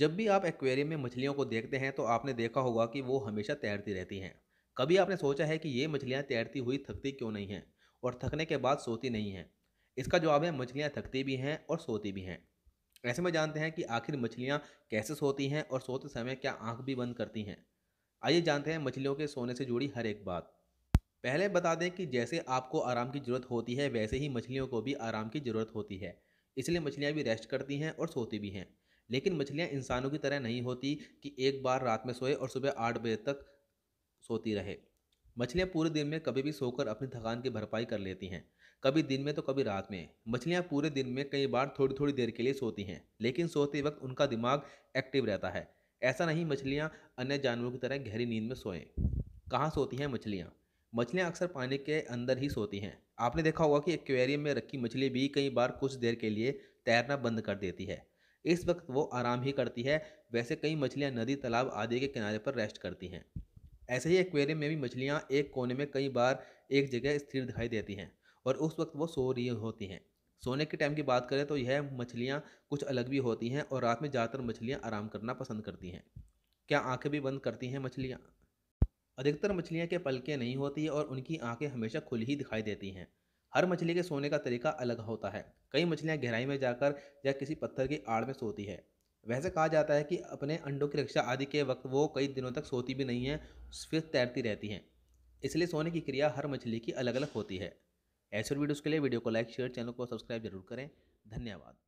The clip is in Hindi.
जब भी आप एक्वेरियम में मछलियों को देखते हैं तो आपने देखा होगा कि वो हमेशा तैरती रहती हैं कभी आपने सोचा है कि ये मछलियाँ तैरती हुई थकती क्यों नहीं हैं और थकने के बाद सोती नहीं हैं इसका जवाब है मछलियाँ थकती भी हैं और सोती भी हैं ऐसे में जानते हैं कि आखिर मछलियाँ कैसे सोती हैं और सोते समय क्या आँख भी बंद करती हैं आइए जानते हैं मछलियों के सोने से जुड़ी हर एक बात पहले बता दें कि जैसे आपको आराम की ज़रूरत होती है वैसे ही मछलियों को भी आराम की ज़रूरत होती है इसलिए मछलियाँ भी रेस्ट करती हैं और सोती भी हैं लेकिन मछलियाँ इंसानों की तरह नहीं होती कि एक बार रात में सोए और सुबह आठ बजे तक सोती रहे मछलियाँ पूरे दिन में कभी भी सोकर अपनी थकान की भरपाई कर लेती हैं कभी दिन में तो कभी रात में मछलियाँ पूरे दिन में कई बार थोड़ी थोड़ी देर के लिए सोती हैं लेकिन सोते वक्त उनका दिमाग एक्टिव रहता है ऐसा नहीं मछलियाँ अन्य जानवरों की तरह गहरी नींद में सोएं कहाँ सोती हैं मछलियाँ मछलियाँ अक्सर पानी के अंदर ही सोती हैं आपने देखा होगा कि एक्वेरियम में रखी मछली भी कई बार कुछ देर के लिए तैरना बंद कर देती है इस वक्त वो आराम ही करती है वैसे कई मछलियाँ नदी तालाब आदि के किनारे पर रेस्ट करती हैं ऐसे ही एक्वेरियम में भी मछलियाँ एक कोने में कई बार एक जगह स्थिर दिखाई देती हैं और उस वक्त वो सो रही होती हैं सोने के टाइम की बात करें तो यह मछलियाँ कुछ अलग भी होती हैं और रात में ज़्यादातर मछलियाँ आराम करना पसंद करती हैं क्या आंखें भी बंद करती हैं मछलियाँ अधिकतर मछलियाँ के पलकें नहीं होती और उनकी आंखें हमेशा खुली ही दिखाई देती हैं हर मछली के सोने का तरीका अलग होता है कई मछलियाँ गहराई में जाकर या किसी पत्थर की आड़ में सोती है वैसे कहा जाता है कि अपने अंडों की रक्षा आदि के वक्त वो कई दिनों तक सोती भी नहीं है फिर तैरती रहती हैं इसलिए सोने की क्रिया हर मछली की अलग अलग होती है ऐसे वीडियोज़ के लिए वीडियो को लाइक शेयर चैनल को सब्सक्राइब जरूर करें धन्यवाद